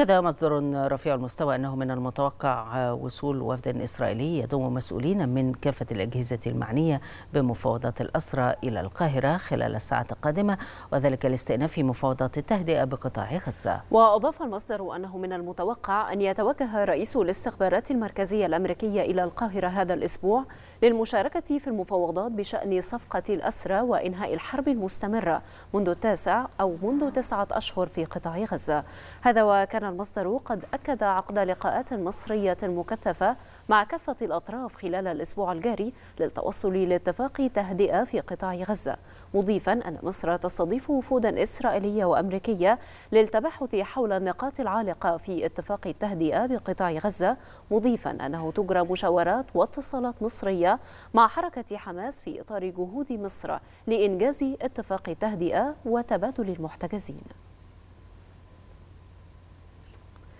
أكد مصدر رفيع المستوى أنه من المتوقع وصول وفد إسرائيلي يضم مسؤولين من كافة الأجهزة المعنية بمفاوضات الأسرى إلى القاهرة خلال الساعة القادمة وذلك لاستئناف مفاوضات التهدئة بقطاع غزة وأضاف المصدر أنه من المتوقع أن يتوجه رئيس الاستخبارات المركزية الأمريكية إلى القاهرة هذا الأسبوع للمشاركة في المفاوضات بشأن صفقة الأسرى وإنهاء الحرب المستمرة منذ التاسع أو منذ تسعة أشهر في قطاع غزة هذا وكان المصدر قد أكد عقد لقاءات مصرية مكثفة مع كافة الأطراف خلال الأسبوع الجاري للتوصل لاتفاق تهدئة في قطاع غزة مضيفا أن مصر تستضيف وفودا إسرائيلية وأمريكية للتبحث حول النقاط العالقة في اتفاق التهدئة بقطاع غزة مضيفا أنه تجرى مشاورات واتصالات مصرية مع حركة حماس في إطار جهود مصر لإنجاز اتفاق التهدئة وتبادل المحتجزين